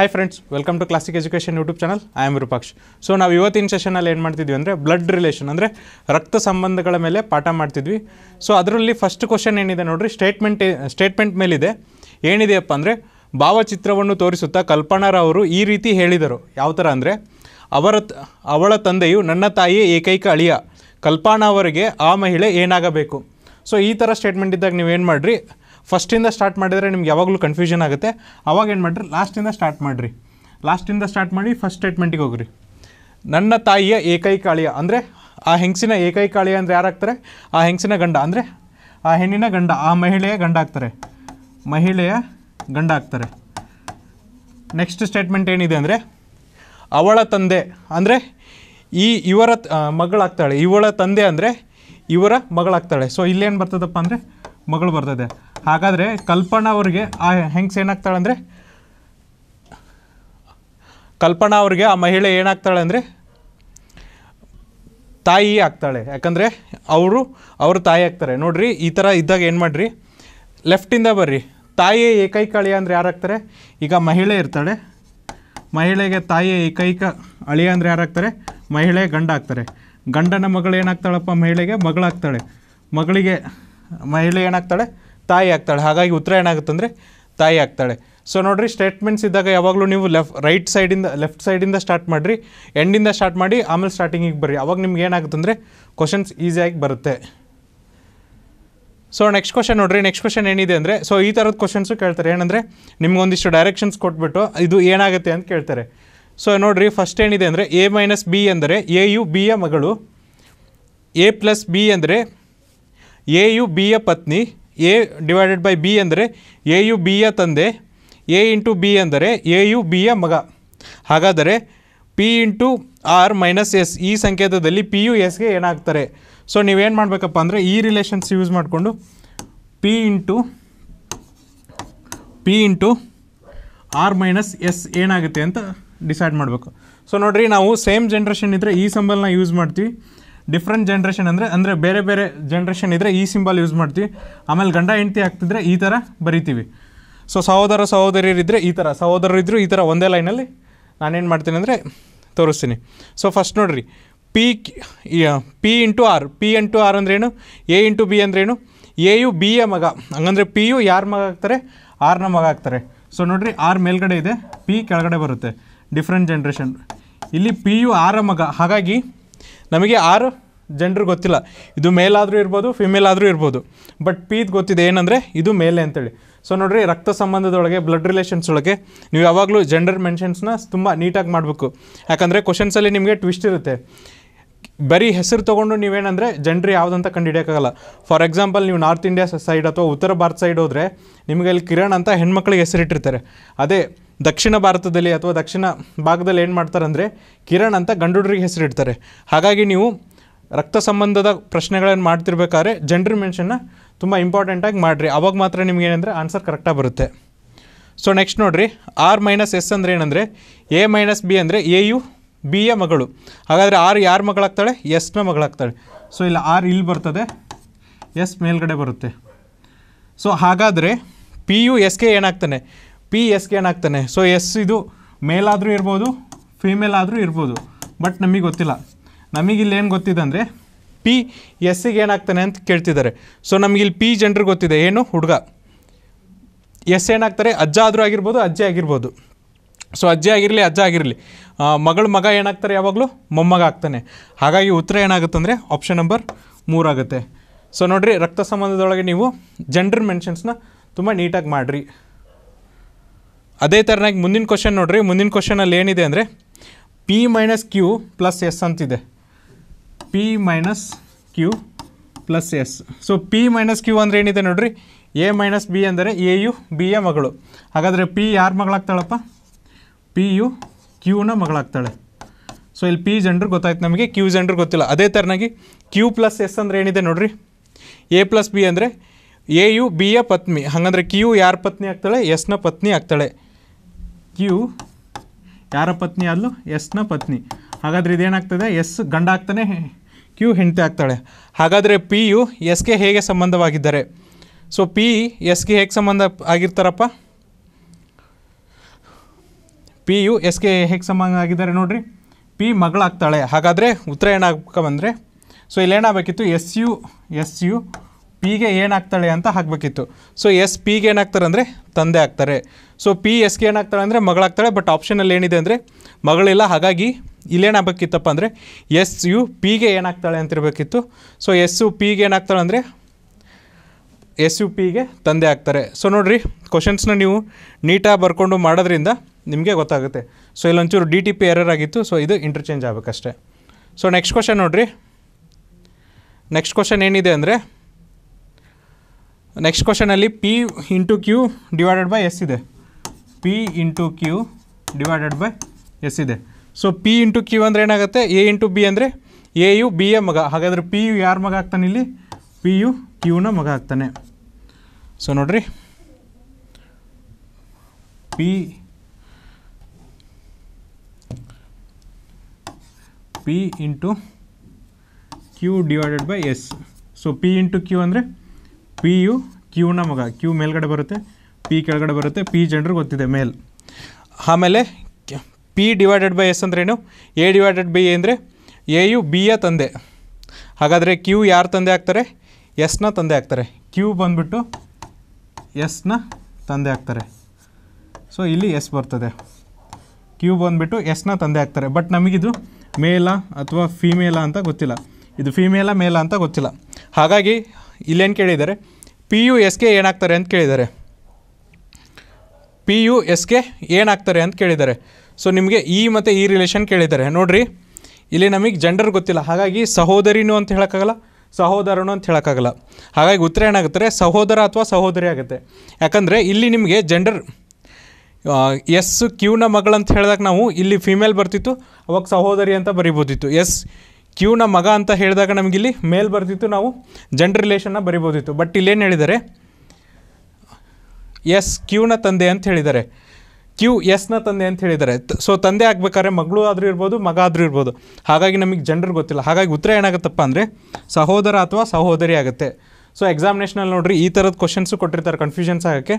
Hi friends welcome to Classic Education YouTube channel I am Rupaksh so ನಾವು ಇವತ್ತಿನ ಸೆಷನಲ್ಲಿ ಏನು ಮಾಡ್ತಿದ್ವಿ ಅಂದರೆ ಬ್ಲಡ್ ರಿಲೇಷನ್ ಅಂದರೆ ರಕ್ತ ಸಂಬಂಧಗಳ ಮೇಲೆ ಪಾಠ ಮಾಡ್ತಿದ್ವಿ ಸೊ ಅದರಲ್ಲಿ ಫಸ್ಟ್ ಕ್ವಶನ್ ಏನಿದೆ ನೋಡಿರಿ ಸ್ಟೇಟ್ಮೆಂಟ್ ಸ್ಟೇಟ್ಮೆಂಟ್ ಮೇಲಿದೆ ಏನಿದೆಯಪ್ಪ ಅಂದರೆ ಭಾವಚಿತ್ರವನ್ನು ತೋರಿಸುತ್ತಾ ಕಲ್ಪನಾರವರು ಈ ರೀತಿ ಹೇಳಿದರು ಯಾವ ಥರ ಅಂದರೆ ಅವರ ಅವಳ ತಂದೆಯು ನನ್ನ ತಾಯಿಯೇ ಏಕೈಕ ಅಳಿಯ ಕಲ್ಪನಾ ಅವರಿಗೆ ಆ ಮಹಿಳೆ ಏನಾಗಬೇಕು ಸೊ ಈ ಥರ ಸ್ಟೇಟ್ಮೆಂಟ್ ಇದ್ದಾಗ ನೀವೇನು ಮಾಡಿರಿ ಫಸ್ಟಿಂದ ಸ್ಟಾರ್ಟ್ ಮಾಡಿದರೆ ನಿಮ್ಗೆ ಯಾವಾಗಲೂ ಕನ್ಫ್ಯೂಷನ್ ಆಗುತ್ತೆ ಅವಾಗ ಏನು ಮಾಡಿರಿ ಲಾಸ್ಟಿಂದ ಸ್ಟಾರ್ಟ್ ಮಾಡಿರಿ ಲಾಸ್ಟಿಂದ ಸ್ಟಾರ್ಟ್ ಮಾಡಿ ಫಸ್ಟ್ ಸ್ಟೇಟ್ಮೆಂಟಿಗೆ ಹೋಗ್ರಿ ನನ್ನ ತಾಯಿಯ ಏಕೈಕ ಅಳಿಯ ಅಂದರೆ ಆ ಹೆಂಗಸಿನ ಏಕೈಕ ಅಳಿಯ ಅಂದರೆ ಯಾರಾಗ್ತಾರೆ ಆ ಹೆಂಗಸಿನ ಗಂಡ ಅಂದರೆ ಆ ಹೆಣ್ಣಿನ ಗಂಡ ಆ ಮಹಿಳೆಯ ಗಂಡ ಆಗ್ತಾರೆ ಮಹಿಳೆಯ ಗಂಡ ಆಗ್ತಾರೆ ನೆಕ್ಸ್ಟ್ ಸ್ಟೇಟ್ಮೆಂಟ್ ಏನಿದೆ ಅಂದರೆ ಅವಳ ತಂದೆ ಅಂದರೆ ಈ ಇವರ ಮಗಳಾಗ್ತಾಳೆ ಇವಳ ತಂದೆ ಅಂದರೆ ಇವರ ಮಗಳಾಗ್ತಾಳೆ ಸೊ ಇಲ್ಲೇನು ಬರ್ತದಪ್ಪ ಅಂದರೆ ಮಗಳು ಬರ್ತದೆ ಹಾಗಾದರೆ ಕಲ್ಪನಾ ಅವರಿಗೆ ಆ ಹೆಂಗ್ಸ್ ಏನಾಗ್ತಾಳೆ ಅಂದರೆ ಕಲ್ಪನಾ ಅವ್ರಿಗೆ ಆ ಮಹಿಳೆ ಏನಾಗ್ತಾಳೆ ಅಂದರೆ ತಾಯಿ ಆಗ್ತಾಳೆ ಯಾಕಂದರೆ ಅವರು ಅವ್ರ ತಾಯಿ ಆಗ್ತಾರೆ ನೋಡ್ರಿ ಈ ಥರ ಇದ್ದಾಗ ಏನು ಮಾಡಿರಿ ಲೆಫ್ಟಿಂದ ಬರ್ರಿ ತಾಯಿಯೇ ಏಕೈಕ ಅಳಿಯ ಅಂದರೆ ಯಾರಾಗ್ತಾರೆ ಈಗ ಮಹಿಳೆ ಇರ್ತಾಳೆ ಮಹಿಳೆಗೆ ತಾಯಿಯ ಏಕೈಕ ಅಳಿಯ ಅಂದರೆ ಯಾರಾಗ್ತಾರೆ ಮಹಿಳೆ ಗಂಡ ಆಗ್ತಾರೆ ಗಂಡನ ಮಗಳು ಏನಾಗ್ತಾಳಪ್ಪ ಮಹಿಳೆಗೆ ಮಗಳಾಗ್ತಾಳೆ ಮಗಳಿಗೆ ಮಹಿಳೆ ಏನಾಗ್ತಾಳೆ ತಾಯಿ ಆಗ್ತಾಳೆ ಹಾಗಾಗಿ ಉತ್ತರ ಏನಾಗುತ್ತೆ ಅಂದರೆ ತಾಯಿ ಆಗ್ತಾಳೆ ಸೊ ನೋಡಿರಿ ಸ್ಟೇಟ್ಮೆಂಟ್ಸ್ ಇದ್ದಾಗ ಯಾವಾಗಲೂ ನೀವು ಲೆಫ್ಟ್ ರೈಟ್ ಸೈಡಿಂದ ಲೆಫ್ಟ್ ಸೈಡಿಂದ ಸ್ಟಾರ್ಟ್ ಮಾಡಿರಿ ಎಂಡಿಂದ ಸ್ಟಾರ್ಟ್ ಮಾಡಿ ಆಮೇಲೆ ಸ್ಟಾರ್ಟಿಂಗಿಗೆ ಬರ್ರಿ ಅವಾಗ ನಿಮ್ಗೆ ಅಂದರೆ ಕ್ವಶನ್ಸ್ ಈಸಿಯಾಗಿ ಬರುತ್ತೆ ಸೊ ನೆಕ್ಸ್ಟ್ ಕ್ವಶನ್ ನೋಡಿರಿ ನೆಕ್ಸ್ಟ್ ಕ್ವಶನ್ ಏನಿದೆ ಅಂದರೆ ಸೊ ಈ ಥರದ ಕ್ವಶನ್ಸು ಕೇಳ್ತಾರೆ ಏನಂದರೆ ನಿಮ್ಗೊಂದಿಷ್ಟು ಡೈರೆಕ್ಷನ್ಸ್ ಕೊಟ್ಬಿಟ್ಟು ಇದು ಏನಾಗುತ್ತೆ ಅಂತ ಕೇಳ್ತಾರೆ ಸೊ ನೋಡಿರಿ ಫಸ್ಟ್ ಏನಿದೆ ಅಂದರೆ ಎ ಮೈನಸ್ ಬಿ ಅಂದರೆ ಎ ಯು ಬಿ ಯ ಮಗಳು ಎ ಪ್ಲಸ್ ಬಿ ಅಂದರೆ ಎ ಯು ಬಿ ಯ ಪತ್ನಿ ಎ ಡಿವೈಡೆಡ್ ಬೈ ಬಿ ಅಂದರೆ ಎ ಯು ಬಿಯ ತಂದೆ ಎ ಇಂಟು ಬಿ ಅಂದರೆ ಎ ಯು ಯ ಮಗ ಹಾಗಾದರೆ P into R minus S ಈ ಸಂಕೇತದಲ್ಲಿ ಪಿ ಯು ಎಸ್ಗೆ ಏನಾಗ್ತಾರೆ ಸೊ ನೀವೇನು ಮಾಡಬೇಕಪ್ಪ ಅಂದರೆ ಈ ರಿಲೇಷನ್ಸ್ ಯೂಸ್ ಮಾಡಿಕೊಂಡು P into P into R minus S ಏನಾಗುತ್ತೆ ಅಂತ ಡಿಸೈಡ್ ಮಾಡಬೇಕು ಸೊ ನೋಡಿರಿ ನಾವು ಸೇಮ್ ಜನ್ರೇಷನ್ ಇದ್ದರೆ ಈ ಸಂಬಲ್ನ ಯೂಸ್ ಮಾಡ್ತೀವಿ ಡಿಫ್ರೆಂಟ್ ಜನ್ರೇಷನ್ ಅಂದರೆ ಅಂದರೆ ಬೇರೆ ಬೇರೆ ಜನ್ರೇಷನ್ ಇದ್ದರೆ ಈ ಸಿಂಬಲ್ ಯೂಸ್ ಮಾಡ್ತೀವಿ ಆಮೇಲೆ ಗಂಡ ಹೆಂಡ್ತಿ ಹಾಕ್ತಿದ್ರೆ ಈ ಥರ ಬರಿತೀವಿ ಸೊ ಸಹೋದರ ಸಹೋದರಿಯರಿದ್ದರೆ ಈ ಥರ ಸಹೋದರರಿದ್ದರು ಈ ಥರ ಒಂದೇ ಲೈನಲ್ಲಿ ನಾನೇನು ಮಾಡ್ತೀನಿ ಅಂದರೆ ತೋರಿಸ್ತೀನಿ ಸೊ ಫಸ್ಟ್ ನೋಡಿರಿ P P into R P into R ಅಂದ್ರೇನು ಎ ಇಂಟು ಬಿ ಅಂದ್ರೇನು ಎ ಯು ಬಿ ಎ ಮಗ ಹಂಗಂದರೆ ಪಿ ಯು ಯಾರ ಮಗ ಆಗ್ತಾರೆ ಆರ್ನ ಮಗ ಆಗ್ತಾರೆ ಸೊ ನೋಡಿರಿ ಆರ್ ಮೇಲ್ಗಡೆ ಇದೆ ಪಿ ಕೆಳಗಡೆ ಬರುತ್ತೆ ಡಿಫ್ರೆಂಟ್ ಜನ್ರೇಷನ್ ಇಲ್ಲಿ ಪಿ ಯು ಆರ ಮಗ ಹಾಗಾಗಿ ನಮಗೆ ಆರು ಜನ್ರು ಗೊತ್ತಿಲ್ಲ ಇದು ಮೇಲ್ ಆದರೂ ಇರ್ಬೋದು ಫಿಮೇಲ್ ಆದರೂ ಇರ್ಬೋದು ಬಟ್ ಪೀತ್ ಗೊತ್ತಿದೆ ಏನಂದರೆ ಇದು ಮೇಲೆ ಅಂತೇಳಿ ಸೊ ನೋಡಿರಿ ರಕ್ತ ಸಂಬಂಧದೊಳಗೆ ಬ್ಲಡ್ ರಿಲೇಷನ್ಸ್ ಒಳಗೆ ನೀವು ಯಾವಾಗಲೂ ಜೆಂಡರ್ ಮೆನ್ಷನ್ಸ್ನ ತುಂಬ ನೀಟಾಗಿ ಮಾಡಬೇಕು ಯಾಕಂದರೆ ಕ್ವಶನ್ಸಲ್ಲಿ ನಿಮಗೆ ಟ್ವಿಸ್ಟ್ ಇರುತ್ತೆ ಬರೀ ಹೆಸರು ತೊಗೊಂಡು ನೀವೇನಂದರೆ ಜನ್ರು ಯಾವುದಂತ ಕಂಡುಹಿಡಿಯೋಕ್ಕಾಗಲ್ಲ ಫಾರ್ ಎಕ್ಸಾಂಪಲ್ ನೀವು ನಾರ್ತ್ ಇಂಡಿಯಾ ಸೈಡ್ ಅಥವಾ ಉತ್ತರ ಭಾರತ ಸೈಡ್ ಹೋದರೆ ನಿಮಗೆ ಅಲ್ಲಿ ಕಿರಣ್ ಅಂತ ಹೆಣ್ಮಕ್ಳಿಗೆ ಹೆಸರಿಟ್ಟಿರ್ತಾರೆ ಅದೇ ದಕ್ಷಿಣ ಭಾರತದಲ್ಲಿ ಅಥವಾ ದಕ್ಷಿಣ ಭಾಗದಲ್ಲಿ ಏನು ಮಾಡ್ತಾರೆ ಅಂದರೆ ಕಿರಣ್ ಅಂತ ಗಂಡುಡ್ರಿಗೆ ಹೆಸರಿಡ್ತಾರೆ ಹಾಗಾಗಿ ನೀವು ರಕ್ತ ಸಂಬಂಧದ ಪ್ರಶ್ನೆಗಳನ್ನು ಮಾಡ್ತಿರ್ಬೇಕಾದ್ರೆ ಜನ್ರಿ ಮೆನ್ಷನ್ನ ತುಂಬ ಇಂಪಾರ್ಟೆಂಟಾಗಿ ಮಾಡಿರಿ ಅವಾಗ ಮಾತ್ರ ನಿಮ್ಗೆ ಏನಂದರೆ ಆನ್ಸರ್ ಕರೆಕ್ಟಾಗಿ ಬರುತ್ತೆ ಸೊ ನೆಕ್ಸ್ಟ್ ನೋಡಿರಿ ಆರ್ ಮೈನಸ್ ಎಸ್ ಅಂದರೆ ಏನಂದರೆ ಎ ಮೈನಸ್ ಬಿ ಅಂದರೆ ಎ ಯು ಬಿ ಯ ಮಗಳು ಹಾಗಾದರೆ ಆರ್ ಯಾರ ಮಗಳಾಗ್ತಾಳೆ ಎಸ್ನ ಮಗಳಾಗ್ತಾಳೆ ಸೊ ಇಲ್ಲ ಆರ್ ಇಲ್ಲಿ ಬರ್ತದೆ ಎಸ್ ಮೇಲ್ಗಡೆ ಬರುತ್ತೆ ಸೊ ಹಾಗಾದರೆ ಪಿ ಯು ಕೆ ಏನಾಗ್ತಾನೆ ಪಿ ಎಸ್ಗೆ ಏನಾಗ್ತಾನೆ ಸೊ ಎಸ್ ಇದು ಮೇಲಾದರೂ ಇರ್ಬೋದು ಫೀಮೇಲ್ ಆದರೂ ಇರ್ಬೋದು ಬಟ್ ನಮಗೆ ಗೊತ್ತಿಲ್ಲ ನಮಗಿಲ್ಲಿ ಏನು ಗೊತ್ತಿದೆ ಅಂದರೆ ಪಿ ಎಸ್ಸಿಗೆ ಏನಾಗ್ತಾನೆ ಅಂತ ಕೇಳ್ತಿದ್ದಾರೆ ಸೊ ನಮಗಿಲ್ಲಿ ಪಿ ಜೆಂಡ್ರ್ ಗೊತ್ತಿದೆ ಏನು ಹುಡುಗ ಎಸ್ ಏನಾಗ್ತಾರೆ ಅಜ್ಜ ಆದರೂ ಆಗಿರ್ಬೋದು ಅಜ್ಜಿ ಆಗಿರ್ಬೋದು ಸೊ ಅಜ್ಜಿ ಆಗಿರಲಿ ಅಜ್ಜ ಆಗಿರಲಿ ಮಗಳ ಮಗ ಏನಾಗ್ತಾರೆ ಯಾವಾಗಲೂ ಮೊಮ್ಮಗ ಆಗ್ತಾನೆ ಹಾಗಾಗಿ ಉತ್ತರ ಏನಾಗುತ್ತೆ ಅಂದರೆ ಆಪ್ಷನ್ ನಂಬರ್ ಮೂರಾಗುತ್ತೆ ಸೊ ನೋಡಿರಿ ರಕ್ತ ಸಂಬಂಧದೊಳಗೆ ನೀವು ಜೆಂಡರ್ ಮೆನ್ಷನ್ಸ್ನ ತುಂಬ ನೀಟಾಗಿ ಮಾಡಿರಿ ಅದೇ ಥರನಾಗಿ ಮುಂದಿನ ಕ್ವಶನ್ ನೋಡಿರಿ ಮುಂದಿನ ಕ್ವಶನಲ್ಲಿ ಏನಿದೆ ಅಂದರೆ P minus Q plus S ಅಂತಿದೆ P minus Q plus S so P minus Q ಅಂದರೆ ಏನಿದೆ ನೋಡಿರಿ ಎ ಮೈನಸ್ ಬಿ ಅಂದರೆ ಎ ಯು ಬಿ ಯ ಮಗಳು ಹಾಗಾದರೆ ಪಿ ಯಾರು ಮಗಳಾಗ್ತಾಳಪ್ಪ ಪಿ ಯು ಕ್ಯೂನ ಮಗಳಾಗ್ತಾಳೆ ಸೊ ಇಲ್ಲಿ ಪಿ ಜಂಡ್ರು ಗೊತ್ತಾಯ್ತು ನಮಗೆ ಕ್ಯೂ ಜನರು ಗೊತ್ತಿಲ್ಲ ಅದೇ ಥರನಾಗಿ ಕ್ಯೂ ಪ್ಲಸ್ ಎಸ್ ಅಂದರೆ ಏನಿದೆ ನೋಡ್ರಿ ಎ ಪ್ಲಸ್ ಬಿ ಅಂದರೆ ಎ ಯು ಬಿ ಯ ಪತ್ನಿ ಹಾಗಂದರೆ ಕ್ಯೂ ಯಾರ ಪತ್ನಿ ಆಗ್ತಾಳೆ ಎಸ್ನ ಪತ್ನಿ ಆಗ್ತಾಳೆ ಕ್ಯೂ ಯಾರ ಪತ್ನಿ ಅಲ್ಲೂ ಎಸ್ನ ಪತ್ನಿ ಹಾಗಾದರೆ ಇದೇನಾಗ್ತದೆ ಎಸ್ ಗಂಡ ಆಗ್ತಾನೆ ಕ್ಯೂ ಹೆಂಡತಿ ಆಗ್ತಾಳೆ ಹಾಗಾದರೆ ಪಿ ಯು ಎಸ್ಗೆ ಹೇಗೆ ಸಂಬಂಧವಾಗಿದ್ದಾರೆ ಸೊ ಪಿ ಎಸ್ಗೆ ಹೇಗೆ ಸಂಬಂಧ ಆಗಿರ್ತಾರಪ್ಪ ಪಿ ಯು ಎಸ್ಗೆ ಹೇಗೆ ಸಂಬಂಧ ಆಗಿದ್ದಾರೆ ನೋಡ್ರಿ ಪಿ ಮಗಳಾಗ್ತಾಳೆ ಹಾಗಾದರೆ ಉತ್ತರ ಏನಾಗ್ಬೇಕ ಬಂದರೆ ಸೊ ಇಲ್ಲೇನಾಗಬೇಕಿತ್ತು ಎಸ್ ಯು ಎಸ್ ಯು ಪಿಗೆ ಏನಾಗ್ತಾಳೆ ಅಂತ ಹಾಕಬೇಕಿತ್ತು ಸೊ ಎಸ್ ಪಿಗೆ ಏನಾಗ್ತಾರೆ ಅಂದರೆ ತಂದೆ ಆಗ್ತಾರೆ ಸೊ ಪಿ ಎಸ್ಗೆ ಏನಾಗ್ತಾಳೆ ಅಂದರೆ ಮಗಳಾಗ್ತಾಳೆ ಬಟ್ ಆಪ್ಷನಲ್ಲಿ ಏನಿದೆ ಅಂದರೆ ಮಗಳಿಲ್ಲ ಹಾಗಾಗಿ ಇಲ್ಲೇನಾಗಬೇಕಿತ್ತಪ್ಪ ಅಂದರೆ ಎಸ್ ಯು ಪಿಗೆ ಏನಾಗ್ತಾಳೆ ಅಂತಿರಬೇಕಿತ್ತು ಸೊ ಎಸ್ ಯು ಪಿಗೆ ಏನಾಗ್ತಾಳೆ ಅಂದರೆ ಎಸ್ ಯು ಪಿಗೆ ತಂದೆ ಆಗ್ತಾರೆ ಸೊ ನೋಡಿರಿ ಕ್ವಶನ್ಸ್ನ ನೀವು ನೀಟಾಗಿ ಬರ್ಕೊಂಡು ಮಾಡೋದ್ರಿಂದ ನಿಮಗೆ ಗೊತ್ತಾಗುತ್ತೆ ಸೊ ಇಲ್ಲೊಂಚೂರು ಡಿ ಟಿ ಪಿ ಎರರ್ ಆಗಿತ್ತು ಸೊ ಇದು ಇಂಟರ್ಚೇಂಜ್ ಆಗಬೇಕಷ್ಟೆ ಸೊ ನೆಕ್ಸ್ಟ್ ಕ್ವಶನ್ ನೋಡಿರಿ ನೆಕ್ಸ್ಟ್ ಕ್ವಶನ್ ಏನಿದೆ ಅಂದರೆ ನೆಕ್ಸ್ಟ್ ಕ್ವಶನಲ್ಲಿ P into Q divided by S ಇದೆ P into Q divided by S ಇದೆ ಸೊ ಪಿ ಇಂಟು ಕ್ಯೂ ಅಂದರೆ ಏನಾಗುತ್ತೆ ಎ ಇಂಟು ಬಿ ಅಂದರೆ ಎ ಯು ಬಿ ಎ ಮಗ ಹಾಗಾದರೆ ಪಿ ಯು ಯಾರ ಮಗ ಆಗ್ತಾನೆ ಇಲ್ಲಿ ಪಿ ಯು ಕ್ಯೂನ ಮಗ ಆಗ್ತಾನೆ ಸೊ ನೋಡ್ರಿ P P into Q divided by S so P into Q ಅಂದರೆ ಪಿ ಯು ಕ್ಯೂನ ಮಗ ಕ್ಯೂ ಮೇಲ್ಗಡೆ ಬರುತ್ತೆ ಪಿ ಕೆಳಗಡೆ ಬರುತ್ತೆ ಪಿ ಜನರು ಗೊತ್ತಿದೆ ಮೇಲ್ ಆಮೇಲೆ ಪಿ ಡಿವೈಡೆಡ್ ಬೈ ಎಸ್ ಅಂದ್ರೇನು ಎ ಡಿವೈಡೆಡ್ ಬೈ ಎ ಅಂದರೆ ಎ ಯು ಬಿ ಯ ತಂದೆ ಹಾಗಾದರೆ ಕ್ಯೂ ಯಾರು ತಂದೆ ಆಗ್ತಾರೆ ಎಸ್ನ ತಂದೆ ಆಗ್ತಾರೆ ಕ್ಯೂ ಬಂದುಬಿಟ್ಟು ಎಸ್ನ ತಂದೆ ಆಗ್ತಾರೆ ಸೊ ಇಲ್ಲಿ ಎಸ್ ಬರ್ತದೆ ಕ್ಯೂ ಬಂದುಬಿಟ್ಟು ಎಸ್ನ ತಂದೆ ಆಗ್ತಾರೆ ಬಟ್ ನಮಗಿದು ಮೇಲಾ ಅಥವಾ ಫೀಮೇಲಾ ಅಂತ ಗೊತ್ತಿಲ್ಲ ಇದು ಫೀಮೇಲಾ ಮೇಲ ಅಂತ ಗೊತ್ತಿಲ್ಲ ಹಾಗಾಗಿ ಇಲ್ಲೇನು ಕೇಳಿದ್ದಾರೆ ಪಿ ಯು ಎಸ್ಗೆ ಏನಾಗ್ತಾರೆ ಅಂತ ಕೇಳಿದ್ದಾರೆ ಪಿ ಯು ಕೆ ಏನಾಗ್ತಾರೆ ಅಂತ ಕೇಳಿದ್ದಾರೆ ಸೊ ನಿಮಗೆ ಈ ಮತ್ತು ಈ ರಿಲೇಷನ್ ಕೇಳಿದ್ದಾರೆ ನೋಡ್ರಿ ಇಲ್ಲಿ ನಮಗೆ ಜೆಂಡರ್ ಗೊತ್ತಿಲ್ಲ ಹಾಗಾಗಿ ಸಹೋದರಿನೂ ಅಂತ ಹೇಳೋಕ್ಕಾಗಲ್ಲ ಸಹೋದರನು ಅಂತ ಹೇಳೋಕ್ಕಾಗಲ್ಲ ಹಾಗಾಗಿ ಉತ್ತರ ಏನಾಗುತ್ತೆ ಸಹೋದರ ಅಥವಾ ಸಹೋದರಿ ಆಗುತ್ತೆ ಯಾಕಂದರೆ ಇಲ್ಲಿ ನಿಮಗೆ ಜೆಂಡರ್ ಎಸ್ ಕ್ಯೂನ ಮಗಳಂತ ಹೇಳಿದಾಗ ನಾವು ಇಲ್ಲಿ ಫಿಮೇಲ್ ಬರ್ತಿತ್ತು ಅವಾಗ ಸಹೋದರಿ ಅಂತ ಬರಿಬೋದಿತ್ತು ಎಸ್ ಕ್ಯೂನ ಮಗ ಅಂತ ಹೇಳಿದಾಗ ನಮಗಿಲ್ಲಿ ಮೇಲ್ ಬರ್ತಿತ್ತು ನಾವು ಜೆಂಡರ್ ರಿಲೇಷನ್ನ ಬರಿಬೋದಿತ್ತು ಬಟ್ ಇಲ್ಲೇನು ಹೇಳಿದ್ದಾರೆ ಎಸ್ ಕ್ಯೂನ ತಂದೆ ಅಂತ ಹೇಳಿದ್ದಾರೆ ಕ್ಯೂ ಎಸ್ನ ತಂದೆ ಅಂತ ಹೇಳಿದ್ದಾರೆ ಸೊ ತಂದೆ ಆಗಬೇಕಾದ್ರೆ ಮಗಳು ಆದರೂ ಇರ್ಬೋದು ಮಗ ಆದರೂ ಇರ್ಬೋದು ಹಾಗಾಗಿ ನಮಗೆ ಜನರು ಗೊತ್ತಿಲ್ಲ ಹಾಗಾಗಿ ಉತ್ತರ ಏನಾಗುತ್ತಪ್ಪ ಅಂದರೆ ಸಹೋದರ ಅಥವಾ ಸಹೋದರಿ ಆಗುತ್ತೆ ಸೊ ಎಕ್ಸಾಮಿನೇಷನಲ್ಲಿ ನೋಡಿರಿ ಈ ಥರದ ಕ್ವಶನ್ಸು ಕೊಟ್ಟಿರ್ತಾರೆ ಕನ್ಫ್ಯೂಷನ್ಸ್ ಆಗೋಕ್ಕೆ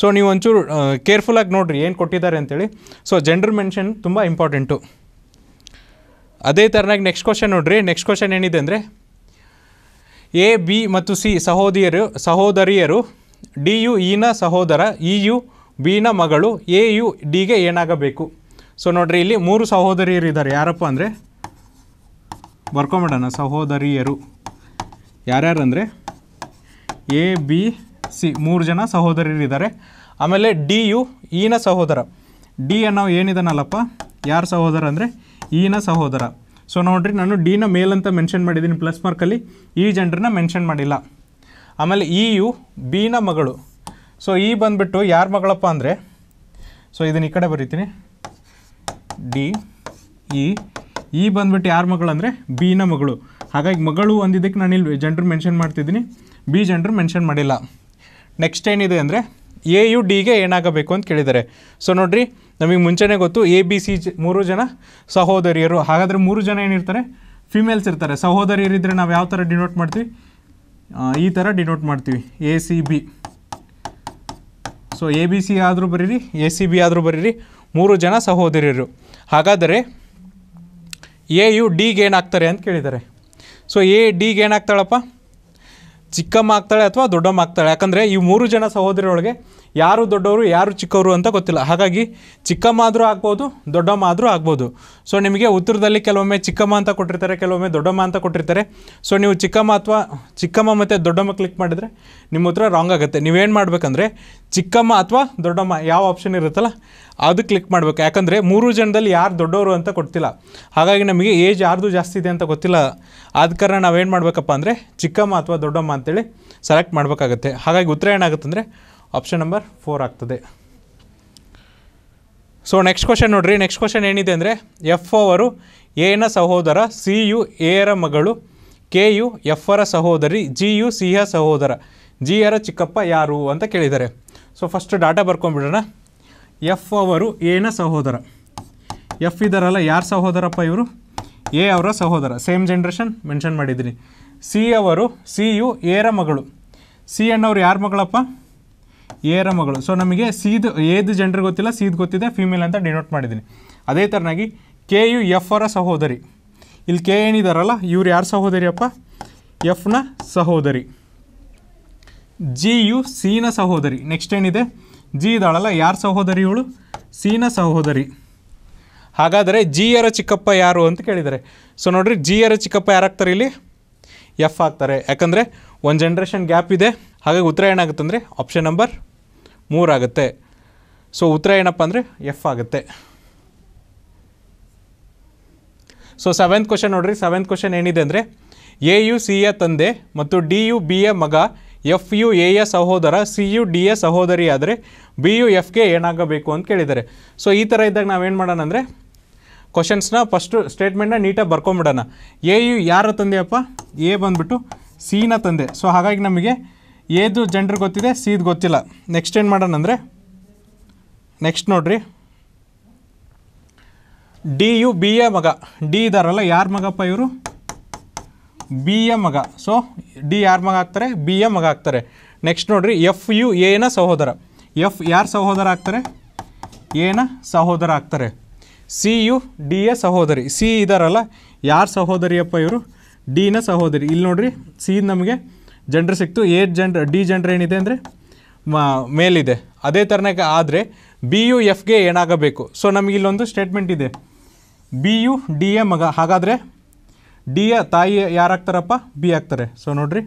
ಸೊ ನೀವು ಒಂಚೂರು ಕೇರ್ಫುಲ್ಲಾಗಿ ನೋಡಿರಿ ಏನು ಕೊಟ್ಟಿದ್ದಾರೆ ಅಂತೇಳಿ ಸೊ ಜೆಂಡರ್ ಮೆನ್ಷನ್ ತುಂಬ ಇಂಪಾರ್ಟೆಂಟು ಅದೇ ಥರನಾಗಿ ನೆಕ್ಸ್ಟ್ ಕ್ವಶನ್ ನೋಡಿರಿ ನೆಕ್ಸ್ಟ್ ಕ್ವಶನ್ ಏನಿದೆ ಅಂದರೆ ಎ ಬಿ ಮತ್ತು ಸಿ ಸಹೋದಿಯರು ಸಹೋದರಿಯರು ಡಿ ಯು ಇನ ಸಹೋದರ ಇ ಯು ಬಿನ ಮಗಳು ಎ ಯು ಡಿಗೆ ಏನಾಗಬೇಕು ಸೊ ನೋಡಿರಿ ಇಲ್ಲಿ ಮೂರು ಸಹೋದರಿಯರು ಇದ್ದಾರೆ ಯಾರಪ್ಪ ಅಂದರೆ ಬರ್ಕೊಂಬಿಡೋಣ ಸಹೋದರಿಯರು ಯಾರ್ಯಾರು ಅಂದರೆ ಎ ಬಿ ಸಿ ಮೂರು ಜನ ಸಹೋದರಿಯರಿದ್ದಾರೆ ಆಮೇಲೆ ಡಿ ಯು ಈನ ಸಹೋದರ ಡಿ ಅನ್ನೋ ಏನಿದಾನಲ್ಲಪ್ಪ ಯಾರ ಸಹೋದರ ಅಂದರೆ ಈನ ಸಹೋದರ ಸೊ ನೋಡ್ರಿ ನಾನು ಡಿನ ಮೇಲಂತ ಮೆನ್ಷನ್ ಮಾಡಿದ್ದೀನಿ ಪ್ಲಸ್ ಮಾರ್ಕಲ್ಲಿ ಈ ಜನರನ್ನ ಮೆನ್ಷನ್ ಮಾಡಿಲ್ಲ ಆಮೇಲೆ ಇ ಯು ಬಿನ ಮಗಳು ಸೊ ಈ ಬಂದುಬಿಟ್ಟು ಯಾರ ಮಗಳಪ್ಪ ಅಂದರೆ ಸೊ ಇದನ್ನು ಈ ಕಡೆ ಬರೀತೀನಿ ಡಿ ಇ ಈ ಬಂದುಬಿಟ್ಟು ಯಾರ ಮಗಳು ಅಂದರೆ ಬಿನ ಮಗಳು ಹಾಗಾಗಿ ಮಗಳು ಅಂದಿದ್ದಕ್ಕೆ ನಾನು ಇಲ್ಲಿ ಜನರು ಮೆನ್ಷನ್ ಮಾಡ್ತಿದ್ದೀನಿ ಬಿ ಜನರು ಮೆನ್ಷನ್ ಮಾಡಿಲ್ಲ ನೆಕ್ಸ್ಟ್ ಏನಿದೆ ಅಂದರೆ ಎ ಯು ಡಿಗೆ ಏನಾಗಬೇಕು ಅಂತ ಕೇಳಿದ್ದಾರೆ ಸೊ ನೋಡಿರಿ ನಮಗೆ ಮುಂಚೆನೇ ಗೊತ್ತು ಎ ಬಿ ಸಿ ಮೂರು ಜನ ಸಹೋದರಿಯರು ಹಾಗಾದರೆ ಮೂರು ಜನ ಏನಿರ್ತಾರೆ ಫಿಮೇಲ್ಸ್ ಇರ್ತಾರೆ ಸಹೋದರಿಯರಿದ್ದರೆ ನಾವು ಯಾವ ಥರ ಡಿನೋಟ್ ಮಾಡ್ತೀವಿ ಈ ಥರ ಡಿನೋಟ್ ಮಾಡ್ತೀವಿ A C B so A B C ಆದರೂ ಬರೀರಿ ಎ ಸಿ ಬಿ ಆದರೂ ಬರೀರಿ ಮೂರು ಜನ ಸಹೋದರಿಯರು ಹಾಗಾದರೆ ಎ ಯು ಡಿಗೆ ಏನಾಗ್ತಾರೆ ಅಂತ ಕೇಳಿದ್ದಾರೆ ಸೊ ಎ ಡಿಗೆ ಏನಾಗ್ತಾಳಪ್ಪ ಚಿಕ್ಕಮ್ಮ ಆಗ್ತಾಳೆ ಅಥವಾ ದೊಡ್ಡಮ್ಮ ಆಗ್ತಾಳೆ ಯಾಕಂದರೆ ಈ ಮೂರು ಜನ ಸಹೋದರಿಯೊಳಗೆ ಯಾರು ದೊಡ್ಡವರು ಯಾರು ಚಿಕ್ಕವರು ಅಂತ ಗೊತ್ತಿಲ್ಲ ಹಾಗಾಗಿ ಚಿಕ್ಕಮ್ಮ ಆದರೂ ಆಗ್ಬೋದು ದೊಡ್ಡಮ್ಮ ಆದರೂ ಆಗ್ಬೋದು ಸೊ ನಿಮಗೆ ಉತ್ತರದಲ್ಲಿ ಕೆಲವೊಮ್ಮೆ ಚಿಕ್ಕಮ್ಮ ಅಂತ ಕೊಟ್ಟಿರ್ತಾರೆ ಕೆಲವೊಮ್ಮೆ ದೊಡ್ಡಮ್ಮ ಅಂತ ಕೊಟ್ಟಿರ್ತಾರೆ ಸೊ ನೀವು ಚಿಕ್ಕಮ್ಮ ಅಥವಾ ಚಿಕ್ಕಮ್ಮ ಮತ್ತು ದೊಡ್ಡಮ್ಮ ಕ್ಲಿಕ್ ಮಾಡಿದರೆ ನಿಮ್ಮ ಉತ್ತರ ರಾಂಗ್ ಆಗುತ್ತೆ ನೀವೇನು ಮಾಡಬೇಕಂದ್ರೆ ಚಿಕ್ಕಮ್ಮ ಅಥವಾ ದೊಡ್ಡಮ್ಮ ಯಾವ ಆಪ್ಷನ್ ಇರುತ್ತಲ್ಲ ಅದು ಕ್ಲಿಕ್ ಮಾಡಬೇಕು ಯಾಕಂದರೆ ಮೂರು ಜನದಲ್ಲಿ ಯಾರು ದೊಡ್ಡವರು ಅಂತ ಕೊಡ್ತಿಲ್ಲ ಹಾಗಾಗಿ ನಮಗೆ ಏಜ್ ಯಾರ್ದು ಜಾಸ್ತಿ ಇದೆ ಅಂತ ಗೊತ್ತಿಲ್ಲ ಆದ ಕಾರಣ ನಾವೇನು ಮಾಡಬೇಕಪ್ಪ ಅಂದರೆ ಚಿಕ್ಕಮ್ಮ ಅಥವಾ ದೊಡ್ಡಮ್ಮ ಅಂತೇಳಿ ಸೆಲೆಕ್ಟ್ ಮಾಡಬೇಕಾಗತ್ತೆ ಹಾಗಾಗಿ ಉತ್ತರ ಏನಾಗುತ್ತೆ ಅಂದರೆ ಆಪ್ಷನ್ ನಂಬರ್ ಫೋರ್ ಆಗ್ತದೆ ಸೊ ನೆಕ್ಸ್ಟ್ ಕ್ವಶನ್ ನೋಡ್ರಿ ನೆಕ್ಸ್ಟ್ ಕ್ವಶನ್ ಏನಿದೆ ಅಂದರೆ ಎಫ್ ಅವರು ಎನ ಸಹೋದರ ಸಿ ಯು ಎರ ಮಗಳು ಕೆ ಯು ಎಫ್ರ ಸಹೋದರಿ ಜಿ ಯು ಸಿ ಯ ಸಹೋದರ ಜಿ ಯರ ಚಿಕ್ಕಪ್ಪ ಯಾರು ಅಂತ ಕೇಳಿದ್ದಾರೆ ಸೊ ಫಸ್ಟ್ ಡಾಟಾ ಬರ್ಕೊಂಬಿಡೋಣ ಎಫ್ ಅವರು ಎನ ಸಹೋದರ ಎಫ್ ಇದ್ದಾರಲ್ಲ ಯಾರ ಸಹೋದರಪ್ಪ ಇವರು ಎ ಅವರ ಸಹೋದರ ಸೇಮ್ ಜನ್ರೇಷನ್ ಮೆನ್ಷನ್ ಮಾಡಿದ್ದೀನಿ ಸಿ ಅವರು ಸಿ ಯು ಎರ ಮಗಳು ಸಿ ಅಣ್ಣವ್ರು ಯಾರ ಮಗಳಪ್ಪ ಮಗಳು ಸೊ ನಮಗೆ ಸೀದ್ ಏದು ಜನರಿಗೆ ಗೊತ್ತಿಲ್ಲ ಸೀದ್ ಗೊತ್ತಿದೆ ಫೀಮೇಲ್ ಅಂತ ಡಿನೋಟ್ ಮಾಡಿದ್ದೀನಿ ಅದೇ ಥರನಾಗಿ ಕೆ ಯು ಎಫ್ ಅವರ ಸಹೋದರಿ ಇಲ್ಲಿ ಕೆ ಏನಿದಾರಲ್ಲ ಇವ್ರು ಯಾರು ಸಹೋದರಿಯಪ್ಪ ಎಫ್ನ ಸಹೋದರಿ ಜಿ ಯು ಸೀನ ಸಹೋದರಿ ನೆಕ್ಸ್ಟ್ ಏನಿದೆ ಜಿ ಇದ್ದಾಳಲ್ಲ ಯಾರ ಸಹೋದರಿ ಇವಳು ಸೀನ ಸಹೋದರಿ ಹಾಗಾದರೆ ಜಿಯರ ಚಿಕ್ಕಪ್ಪ ಯಾರು ಅಂತ ಕೇಳಿದ್ದಾರೆ ಸೊ ನೋಡಿರಿ ಜಿಯರ ಚಿಕ್ಕಪ್ಪ ಯಾರಾಗ್ತಾರೆ ಇಲ್ಲಿ ಎಫ್ ಆಗ್ತಾರೆ ಯಾಕಂದರೆ ಒಂದು ಜನ್ರೇಷನ್ ಗ್ಯಾಪ್ ಇದೆ ಹಾಗಾಗಿ ಉತ್ತರ ಏನಾಗುತ್ತಂದರೆ ಆಪ್ಷನ್ ನಂಬರ್ ಮೂರಾಗುತ್ತೆ ಸೊ ಉತ್ತರ ಏನಪ್ಪ ಅಂದರೆ ಎಫ್ ಆಗುತ್ತೆ ಸೊ ಸೆವೆಂತ್ ಕ್ವಶನ್ ನೋಡ್ರಿ ಸೆವೆಂತ್ ಕ್ವಶನ್ ಏನಿದೆ ಅಂದರೆ ಎ ಯು ಸಿ ಯ ತಂದೆ ಮತ್ತು ಡಿ ಯು ಬಿ ಯ ಮಗ ಎಫ್ ಯು ಎ ಯ ಸಹೋದರ ಸಿ ಯು ಡಿ ಯ ಸಹೋದರಿ ಆದರೆ ಬಿ ಯು ಎಫ್ಗೆ ಏನಾಗಬೇಕು ಅಂತ ಕೇಳಿದ್ದಾರೆ ಸೊ ಈ ಥರ ಇದ್ದಾಗ ನಾವೇನು ಮಾಡೋಣ ಅಂದರೆ ಕ್ವಶನ್ಸ್ನ ಫಸ್ಟು ಸ್ಟೇಟ್ಮೆಂಟ್ನ ನೀಟಾಗಿ ಬರ್ಕೊಂಬಿಡೋಣ ಎ ಯು ಯಾರ ತಂದೆಯಪ್ಪ ಎ ಬಂದುಬಿಟ್ಟು ಸಿನ ತಂದೆ ಸೊ ಹಾಗಾಗಿ ನಮಗೆ ಏದು ಜನ್ರಿಗೆ ಗೊತ್ತಿದೆ ಸೀದು ಗೊತ್ತಿಲ್ಲ ನೆಕ್ಸ್ಟ್ ಏನು ಮಾಡೋಣ ಅಂದರೆ ನೆಕ್ಸ್ಟ್ ನೋಡ್ರಿ ಡಿ ಯು ಬಿ ಎ ಮಗ ಡಿ ಇದಾರಲ್ಲ ಯಾರ ಮಗಪ್ಪ ಇವರು ಬಿ ಎ ಮಗ ಸೊ ಡಿ ಯಾರ ಮಗ ಆಗ್ತಾರೆ ಬಿ ಎ ಮಗ ಆಗ್ತಾರೆ ನೆಕ್ಸ್ಟ್ ನೋಡ್ರಿ ಎಫ್ ಯು ಎನ ಸಹೋದರ ಎಫ್ ಯಾರು ಸಹೋದರ ಆಗ್ತಾರೆ ಎನ ಸಹೋದರ ಆಗ್ತಾರೆ ಸಿ ಯು ಡಿ ಎ ಸಹೋದರಿ ಸಿ ಇದಾರಲ್ಲ ಯಾರ ಸಹೋದರಿಯಪ್ಪ ಇವರು ಡಿನ ಸಹೋದರಿ ಇಲ್ಲಿ ನೋಡ್ರಿ ಸಿ ನಮಗೆ ಜೆಂಡರ್ ಸಿಕ್ತು ಎ ಜಂಡ್ರ್ ಡಿ ಜೆಂಡರ್ ಏನಿದೆ ಅಂದರೆ ಮೇಲಿದೆ ಅದೇ ಥರನಾಗ ಆದರೆ ಬಿ ಯು ಎಫ್ಗೆ ಏನಾಗಬೇಕು ಸೊ ನಮಗಿಲ್ಲೊಂದು ಸ್ಟೇಟ್ಮೆಂಟ್ ಇದೆ ಬಿ ಯು ಡಿ ಎ ಮಗ ಹಾಗಾದರೆ ಡಿ ಎ ತಾಯಿ ಯಾರಾಗ್ತಾರಪ್ಪ ಬಿ ಆಗ್ತಾರೆ ಸೊ ನೋಡಿರಿ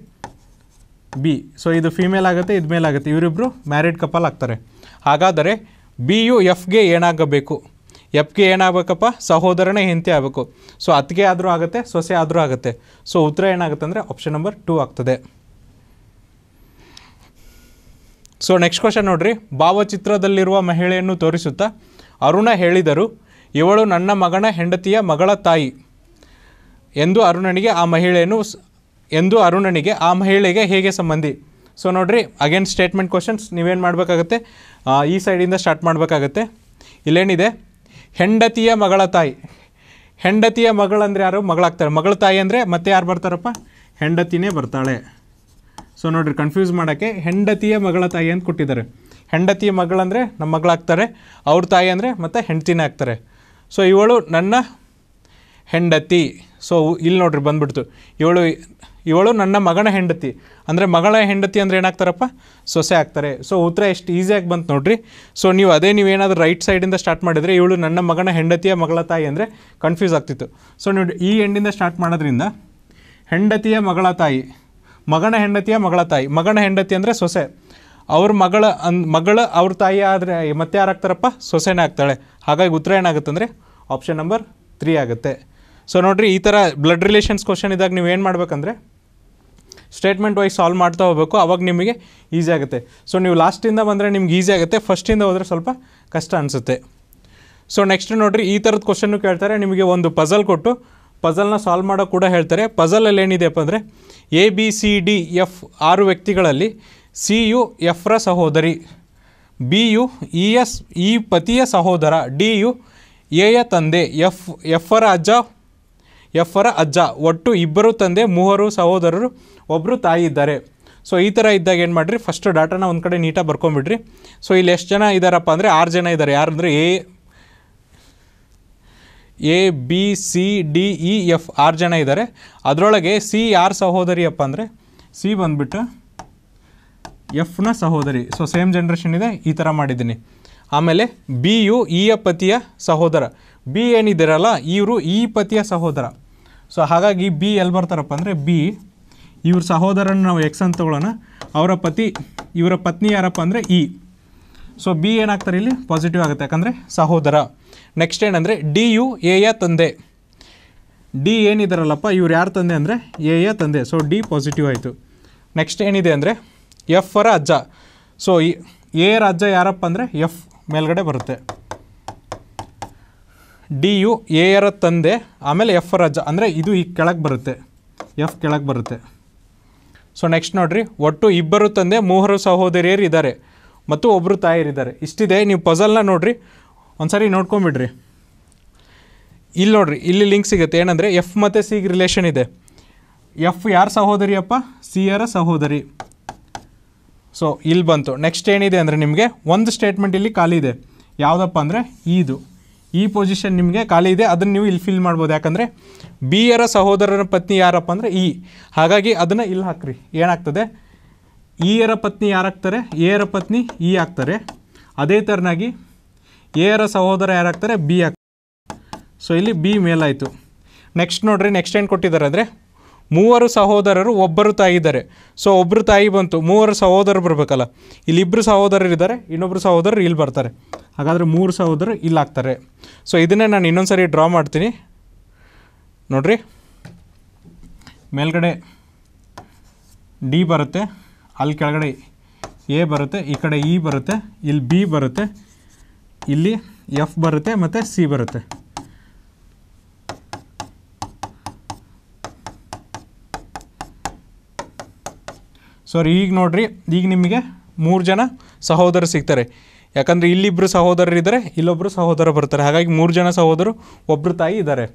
ಬಿ ಸೊ ಇದು ಫೀಮೇಲ್ ಆಗುತ್ತೆ ಇದು ಮೇಲ್ ಆಗುತ್ತೆ ಇವರಿಬ್ಬರು ಮ್ಯಾರಿಡ್ ಕಪಲ್ ಆಗ್ತಾರೆ ಹಾಗಾದರೆ ಬಿ ಯು ಎಫ್ಗೆ ಏನಾಗಬೇಕು ಎಫ್ಗೆ ಏನಾಗಬೇಕಪ್ಪ ಸಹೋದರನೇ ಹೆಂತಿ ಆಗಬೇಕು ಸೊ ಅತ್ತಿಗೆ ಆದರೂ ಆಗುತ್ತೆ ಸೊಸೆ ಆದರೂ ಆಗುತ್ತೆ ಸೊ ಉತ್ತರ ಏನಾಗುತ್ತೆ ಅಂದರೆ ಆಪ್ಷನ್ ನಂಬರ್ ಟೂ ಆಗ್ತದೆ ಸೊ ನೆಕ್ಸ್ಟ್ ಕ್ವಶನ್ ನೋಡ್ರಿ ಭಾವಚಿತ್ರದಲ್ಲಿರುವ ಮಹಿಳೆಯನ್ನು ತೋರಿಸುತ್ತಾ ಅರುಣ ಹೇಳಿದರು ಇವಳು ನನ್ನ ಮಗನ ಹೆಂಡತಿಯ ಮಗಳ ತಾಯಿ ಎಂದು ಅರುಣನಿಗೆ ಆ ಮಹಿಳೆಯನ್ನು ಎಂದು ಅರುಣನಿಗೆ ಆ ಮಹಿಳೆಗೆ ಹೇಗೆ ಸಂಬಂಧಿ ಸೊ ನೋಡ್ರಿ ಅಗೇನ್ ಸ್ಟೇಟ್ಮೆಂಟ್ ಕ್ವಶನ್ಸ್ ನೀವೇನು ಮಾಡಬೇಕಾಗತ್ತೆ ಈ ಸೈಡಿಂದ ಸ್ಟಾರ್ಟ್ ಮಾಡಬೇಕಾಗತ್ತೆ ಇಲ್ಲೇನಿದೆ ಹೆಂಡತಿಯ ಮಗಳ ತಾಯಿ ಹೆಂಡತಿಯ ಮಗಳಂದರೆ ಯಾರು ಮಗಳಾಗ್ತಾರೆ ಮಗಳ ತಾಯಿ ಅಂದರೆ ಮತ್ತೆ ಯಾರು ಬರ್ತಾರಪ್ಪ ಹೆಂಡತಿನೇ ಬರ್ತಾಳೆ ಸೊ ನೋಡ್ರಿ ಕನ್ಫ್ಯೂಸ್ ಮಾಡೋಕ್ಕೆ ಹೆಂಡತಿಯ ಮಗಳ ತಾಯಿ ಅಂತ ಕೊಟ್ಟಿದ್ದಾರೆ ಹೆಂಡತಿಯ ಮಗಳಂದರೆ ನಮ್ಮ ಮಗಳಾಗ್ತಾರೆ ಅವ್ರ ತಾಯಿ ಅಂದರೆ ಮತ್ತು ಹೆಂಡತಿನೇ ಆಗ್ತಾರೆ ಸೊ ಇವಳು ನನ್ನ ಹೆಂಡತಿ ಸೊ ಇಲ್ಲಿ ನೋಡ್ರಿ ಬಂದ್ಬಿಡ್ತು ಇವಳು ಇವಳು ನನ್ನ ಮಗನ ಹೆಂಡತಿ ಅಂದರೆ ಮಗಳ ಹೆಂಡತಿ ಅಂದರೆ ಏನಾಗ್ತಾರಪ್ಪ ಸೊಸೆ ಆಗ್ತಾರೆ ಸೊ ಉತ್ತರ ಎಷ್ಟು ಈಸಿಯಾಗಿ ಬಂತು ನೋಡ್ರಿ ಸೊ ನೀವು ಅದೇ ನೀವು ಏನಾದರೂ ರೈಟ್ ಸೈಡಿಂದ ಸ್ಟಾರ್ಟ್ ಮಾಡಿದರೆ ಇವಳು ನನ್ನ ಮಗನ ಹೆಂಡತಿಯ ಮಗಳ ತಾಯಿ ಅಂದರೆ ಕನ್ಫ್ಯೂಸ್ ಆಗ್ತಿತ್ತು ಸೊ ನೋಡಿ ಈ ಎಂಡಿಂದ ಸ್ಟಾರ್ಟ್ ಮಾಡೋದ್ರಿಂದ ಹೆಂಡತಿಯ ಮಗಳ ತಾಯಿ ಮಗನ ಹೆಂಡತಿಯ ಮಗಳ ತಾಯಿ ಮಗನ ಹೆಂಡತಿ ಅಂದರೆ ಸೊಸೆ ಅವ್ರ ಮಗಳ ಅನ್ ಮಗಳ ಅವ್ರ ತಾಯಿ ಆದರೆ ಮತ್ತೆ ಯಾರಾಗ್ತಾರಪ್ಪ ಸೊಸೆನೇ ಆಗ್ತಾಳೆ ಹಾಗಾಗಿ ಉತ್ತರ ಏನಾಗುತ್ತೆ ಅಂದರೆ ಆಪ್ಷನ್ ನಂಬರ್ ತ್ರೀ ಆಗುತ್ತೆ ಸೊ ನೋಡಿರಿ ಈ ಥರ ಬ್ಲಡ್ ರಿಲೇಷನ್ಸ್ ಕ್ವಶನ್ ಇದ್ದಾಗ ನೀವು ಏನು ಮಾಡಬೇಕಂದ್ರೆ ಸ್ಟೇಟ್ಮೆಂಟ್ ವೈಸ್ ಸಾಲ್ವ್ ಮಾಡ್ತಾ ಹೋಗಬೇಕು ಅವಾಗ ನಿಮಗೆ ಈಸಿ ಆಗುತ್ತೆ ಸೊ ನೀವು ಲಾಸ್ಟಿಂದ ಬಂದರೆ ನಿಮ್ಗೆ ಈಸಿ ಆಗುತ್ತೆ ಫಸ್ಟಿಂದ ಹೋದರೆ ಸ್ವಲ್ಪ ಕಷ್ಟ ಅನಿಸುತ್ತೆ ಸೊ ನೆಕ್ಸ್ಟ್ ನೋಡಿರಿ ಈ ಥರದ ಕ್ವಶನ್ನು ಕೇಳ್ತಾರೆ ನಿಮಗೆ ಒಂದು ಪಜಲ್ ಕೊಟ್ಟು ಪಝಲ್ನ ಸಾಲ್ವ್ ಮಾಡೋ ಕೂಡ ಹೇಳ್ತಾರೆ ಪಝಲಲ್ಲಿ ಏನಿದೆಯಪ್ಪ ಅಂದರೆ A B C D F ಆರು ವ್ಯಕ್ತಿಗಳಲ್ಲಿ ಸಿ ಯು ಎಫ್ರ ಸಹೋದರಿ ಬಿ ಯು ಇ ಎಸ್ ಇ ಪತಿಯ ಸಹೋದರ ಡಿ ಯು ಎಯ ತಂದೆ ಎಫ್ ರ ಅಜ್ಜ ರ ಅಜ್ಜ ಒಟ್ಟು ಇಬ್ಬರು ತಂದೆ ಮೂವರು ಸಹೋದರರು ಒಬ್ಬರು ತಾಯಿ ಇದ್ದಾರೆ ಸೊ ಈ ಥರ ಇದ್ದಾಗ ಏನು ಮಾಡಿರಿ ಫಸ್ಟ್ ಡಾಟಾನ ಒಂದು ಕಡೆ ನೀಟಾಗಿ ಬರ್ಕೊಂಬಿಡ್ರಿ ಸೊ ಇಲ್ಲಿ ಎಷ್ಟು ಜನ ಇದ್ದಾರಪ್ಪ ಅಂದರೆ ಆರು ಜನ ಇದ್ದಾರೆ ಯಾರಂದರೆ A A B C D E F ಆರು ಜನ ಇದ್ದಾರೆ ಅದರೊಳಗೆ ಸಿ ಆರ್ ಸಹೋದರಿಯಪ್ಪ ಅಂದರೆ ಸಿ ಬಂದುಬಿಟ್ಟು ಎಫ್ನ ಸಹೋದರಿ ಸೊ ಸೇಮ್ ಜನ್ರೇಷನ್ ಇದೆ ಈ ಥರ ಮಾಡಿದ್ದೀನಿ ಆಮೇಲೆ ಬಿ ಯು ಇ ಯ ಪತಿಯ ಸಹೋದರ ಬಿ ಏನಿದ್ದೀರಲ್ಲ ಇವರು ಇ ಪತಿಯ ಸಹೋದರ ಸೊ ಹಾಗಾಗಿ ಬಿ ಎಲ್ಲಿ ಬರ್ತಾರಪ್ಪ ಅಂದರೆ ಬಿ ಇವ್ರ ಸಹೋದರನ ನಾವು ಎಕ್ಸ್ ಅಂತ ತಗೊಳ್ಳೋಣ ಅವರ ಪತಿ ಇವರ ಪತ್ನಿ ಯಾರಪ್ಪ ಅಂದರೆ ಇ ಸೊ ಬಿ ಏನಾಗ್ತಾರೆ ಇಲ್ಲಿ ಪಾಸಿಟಿವ್ ಆಗುತ್ತೆ ಯಾಕಂದರೆ ಸಹೋದರ ನೆಕ್ಸ್ಟ್ ಏನಂದರೆ ಡಿ ಯು ಎ ಯ ತಂದೆ ಡಿ ಏನಿದಾರಲ್ಲಪ್ಪ ಇವ್ರು ಯಾರು ತಂದೆ ಅಂದರೆ ಎ ಯ ತಂದೆ ಸೊ ಡಿ ಪಾಸಿಟಿವ್ ಆಯಿತು ನೆಕ್ಸ್ಟ್ ಏನಿದೆ ಅಂದರೆ ಎಫ್ ಅರ ಅಜ್ಜ ಸೊ ಎ ಅಜ್ಜ ಯಾರಪ್ಪ ಅಂದರೆ ಎಫ್ ಮೇಲ್ಗಡೆ ಬರುತ್ತೆ ಡಿ ಯು ಎ ಯರ ತಂದೆ ಆಮೇಲೆ ಎಫ್ ಅಜ್ಜ ಅಂದರೆ ಇದು ಈ ಕೆಳಗೆ ಬರುತ್ತೆ ಎಫ್ ಕೆಳಗೆ ಬರುತ್ತೆ ಸೊ ನೆಕ್ಸ್ಟ್ ನೋಡಿರಿ ಒಟ್ಟು ಇಬ್ಬರು ತಂದೆ ಮೂವರು ಸಹೋದರಿಯರು ಇದ್ದಾರೆ ಮತ್ತು ಒಬ್ಬರು ತಾಯಿಯರಿದ್ದಾರೆ ಇಷ್ಟಿದೆ ನೀವು ಪಜಲ್ನ ನೋಡಿರಿ ಒಂದು ಸಾರಿ ನೋಡ್ಕೊಂಬಿಡ್ರಿ ಇಲ್ಲಿ ನೋಡ್ರಿ ಇಲ್ಲಿ ಲಿಂಕ್ ಸಿಗುತ್ತೆ ಏನಂದರೆ ಎಫ್ ಮತ್ತು ಸಿಗ್ ರಿಲೇಷನ್ ಇದೆ ಎಫ್ ಯಾರ ಸಹೋದರಿಯಪ್ಪ ಯರ ಸಹೋದರಿ ಸೊ ಇಲ್ಲಿ ಬಂತು ನೆಕ್ಸ್ಟ್ ಏನಿದೆ ಅಂದರೆ ನಿಮಗೆ ಒಂದು ಸ್ಟೇಟ್ಮೆಂಟ್ ಇಲ್ಲಿ ಖಾಲಿ ಇದೆ ಯಾವುದಪ್ಪ ಅಂದರೆ ಈದು ಈ ಪೊಸಿಷನ್ ನಿಮಗೆ ಖಾಲಿ ಇದೆ ಅದನ್ನು ನೀವು ಇಲ್ಲಿ ಫಿಲ್ ಮಾಡ್ಬೋದು ಯಾಕಂದರೆ ಯರ ಸಹೋದರರ ಪತ್ನಿ ಯಾರಪ್ಪ ಅಂದರೆ ಇ e. ಹಾಗಾಗಿ ಅದನ್ನು ಇಲ್ಲಿ ಹಾಕ್ರಿ ಏನಾಗ್ತದೆ ಯರ e ಪತ್ನಿ ಯಾರಾಗ್ತಾರೆ ಯರ ಪತ್ನಿ ಇ e ಆಗ್ತಾರೆ ಅದೇ ಥರನಾಗಿ ಎರ ಸಹೋದರ ಯಾರಾಗ್ತಾರೆ ಬಿ ಆಗ್ತಾರೆ ಸೊ ಇಲ್ಲಿ ಬಿ ಮೇಲಾಯಿತು ನೆಕ್ಸ್ಟ್ ನೋಡ್ರಿ ನೆಕ್ಸ್ಟ್ ಏನು ಕೊಟ್ಟಿದ್ದಾರೆ ಅಂದರೆ ಮೂವರು ಸಹೋದರರು ಒಬ್ಬರು ತಾಯಿ ಇದ್ದಾರೆ ಸೊ ಒಬ್ಬರು ತಾಯಿ ಬಂತು ಮೂವರು ಸಹೋದರರು ಬರಬೇಕಲ್ಲ ಇಲ್ಲಿ ಇಬ್ಬರು ಸಹೋದರರು ಇದ್ದಾರೆ ಇನ್ನೊಬ್ಬರು ಸಹೋದರರು ಇಲ್ಲಿ ಬರ್ತಾರೆ ಹಾಗಾದರೆ ಮೂರು ಸಹೋದರರು ಇಲ್ಲಿ ಹಾಕ್ತಾರೆ ಸೊ ಇದನ್ನೇ ನಾನು ಇನ್ನೊಂದು ಸರಿ ಡ್ರಾ ಮಾಡ್ತೀನಿ ನೋಡ್ರಿ ಮೇಲ್ಗಡೆ ಡಿ ಬರುತ್ತೆ ಅಲ್ಲಿ ಕೆಳಗಡೆ ಎ ಬರುತ್ತೆ ಈ ಕಡೆ ಇ e ಬರುತ್ತೆ ಇಲ್ಲಿ ಬಿ ಬರುತ್ತೆ ಇಲ್ಲಿ ಎಫ್ ಬರುತ್ತೆ ಮತ್ತು ಸಿ ಬರುತ್ತೆ ಸರಿ ಈಗ ನೋಡ್ರಿ ಈಗ ನಿಮಗೆ ಮೂರು ಜನ ಸಹೋದರ ಸಿಗ್ತಾರೆ ಯಾಕಂದರೆ ಇಲ್ಲಿಬ್ಬರು ಸಹೋದರರಿದ್ದಾರೆ ಇಲ್ಲೊಬ್ಬರು ಸಹೋದರ ಬರ್ತಾರೆ ಹಾಗಾಗಿ ಮೂರು ಜನ ಸಹೋದರು ಒಬ್ಬರು ತಾಯಿ ಇದ್ದಾರೆ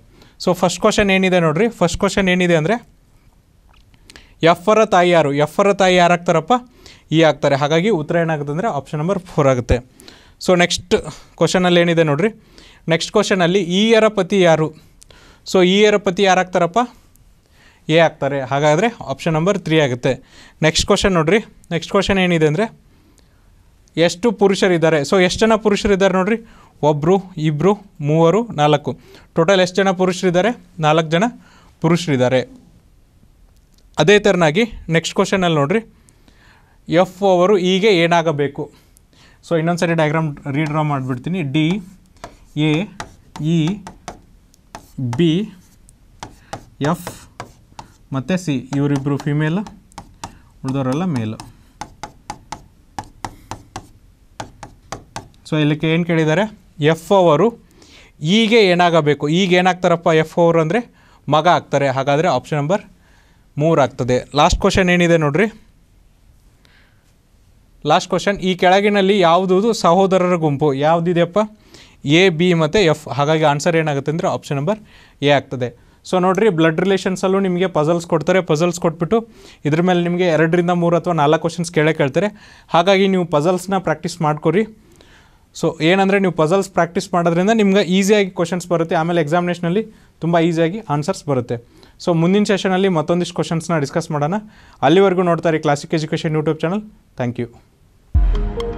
ಸೊ ಫಸ್ಟ್ ಕ್ವಶನ್ ಏನಿದೆ ನೋಡಿರಿ ಫಸ್ಟ್ ಕ್ವಶನ್ ಏನಿದೆ ಅಂದರೆ ಅವರ ತಾಯಿ ಯಾರು ಅವರ ತಾಯಿ ಯಾರಾಗ್ತಾರಪ್ಪ ಈ ಆಗ್ತಾರೆ ಹಾಗಾಗಿ ಉತ್ತರ ಏನಾಗುತ್ತೆ ಅಂದರೆ ಆಪ್ಷನ್ ನಂಬರ್ ಫೋರ್ ಆಗುತ್ತೆ ಸೊ ನೆಕ್ಸ್ಟ್ ಕ್ವಶನಲ್ಲಿ ಏನಿದೆ ನೋಡ್ರಿ ನೆಕ್ಸ್ಟ್ ಕ್ವಶನಲ್ಲಿ ಈಯರ ಪತಿ ಯಾರು ಸೊ ಈಯರ ಪತಿ ಯಾರಾಗ್ತಾರಪ್ಪ ಎ ಆಗ್ತಾರೆ ಹಾಗಾದರೆ ಆಪ್ಷನ್ ನಂಬರ್ ತ್ರೀ ಆಗುತ್ತೆ ನೆಕ್ಸ್ಟ್ ಕ್ವಶನ್ ನೋಡ್ರಿ ನೆಕ್ಸ್ಟ್ ಕ್ವಶನ್ ಏನಿದೆ ಅಂದರೆ ಎಷ್ಟು ಪುರುಷರಿದ್ದಾರೆ ಸೊ ಎಷ್ಟು ಜನ ಪುರುಷರಿದ್ದಾರೆ ನೋಡಿರಿ ಒಬ್ಬರು ಇಬ್ಬರು ಮೂವರು ನಾಲ್ಕು ಟೋಟಲ್ ಎಷ್ಟು ಜನ ಪುರುಷರಿದ್ದಾರೆ ನಾಲ್ಕು ಜನ ಪುರುಷರಿದ್ದಾರೆ ಅದೇ ಥರನಾಗಿ ನೆಕ್ಸ್ಟ್ ಕ್ವಶನಲ್ಲಿ ನೋಡ್ರಿ ಎಫ್ ಅವರು ಹೀಗೆ ಏನಾಗಬೇಕು ಸೊ ಇನ್ನೊಂದು ಸರಿ ಡಯಾಗ್ರಾಮ್ ರೀಡ್ರಾ ಮಾಡಿಬಿಡ್ತೀನಿ D A E e, B F ಮತ್ತು ಸಿ ಇವರಿಬ್ಬರು ಫಿಮೇಲ್ ಉಳಿದವರೆಲ್ಲ ಮೇಲ್ ಸೊ ಇಲ್ಲಿಕ್ಕೆ ಏನು ಕೇಳಿದ್ದಾರೆ ಎಫ್ ಅವರು ಈಗ ಏನಾಗಬೇಕು ಈಗ ಏನಾಗ್ತಾರಪ್ಪ ಎಫ್ ಅವರು ಅಂದರೆ ಮಗ ಆಗ್ತಾರೆ ಹಾಗಾದರೆ ಆಪ್ಷನ್ ನಂಬರ್ ಮೂರು ಆಗ್ತದೆ ಲಾಸ್ಟ್ ಕ್ವಶನ್ ಏನಿದೆ ನೋಡಿರಿ ಲಾಸ್ಟ್ ಕ್ವಶನ್ ಈ ಕೆಳಗಿನಲ್ಲಿ ಯಾವುದು ಸಹೋದರರ ಗುಂಪು ಯಾವುದಿದೆಯಪ್ಪ ಎ ಬಿ ಮತ್ತು ಎಫ್ ಹಾಗಾಗಿ ಆನ್ಸರ್ ಏನಾಗುತ್ತೆ ಅಂದರೆ ಆಪ್ಷನ್ ನಂಬರ್ ಎ ಆಗ್ತದೆ ಸೊ ನೋಡಿರಿ ಬ್ಲಡ್ ರಿಲೇಷನ್ಸಲ್ಲೂ ನಿಮಗೆ ಪಜಲ್ಸ್ ಕೊಡ್ತಾರೆ ಪಜಲ್ಸ್ ಕೊಟ್ಬಿಟ್ಟು ಇದ್ರ ಮೇಲೆ ನಿಮಗೆ ಎರಡರಿಂದ ಮೂರು ಅಥವಾ ನಾಲ್ಕು ಕ್ವಶನ್ಸ್ ಕೇಳೇ ಕೇಳ್ತಾರೆ ಹಾಗಾಗಿ ನೀವು ಪಜಲ್ಸ್ನ ಪ್ರಾಕ್ಟೀಸ್ ಮಾಡ್ಕೊರಿ ಸೊ ಏನಂದರೆ ನೀವು ಪಜಲ್ಸ್ ಪ್ರಾಕ್ಟೀಸ್ ಮಾಡೋದ್ರಿಂದ ನಿಮ್ಗೆ ಈಸಿಯಾಗಿ ಕ್ವಶನ್ಸ್ ಬರುತ್ತೆ ಆಮೇಲೆ ಎಕ್ಸಾಮಿನೇಷನಲ್ಲಿ ತುಂಬ ಈಸಿಯಾಗಿ ಆನ್ಸರ್ಸ್ ಬರುತ್ತೆ ಸೊ ಮುಂದಿನ ಸೆಷನಲ್ಲಿ ಮತ್ತೊಂದಿಷ್ಟು ಕ್ವಶನ್ಸ್ನ ಡಿಸ್ಕಸ್ ಮಾಡೋಣ ಅಲ್ಲಿವರೆಗೂ ನೋಡ್ತಾರೆ Classic Education YouTube channel thank you thank you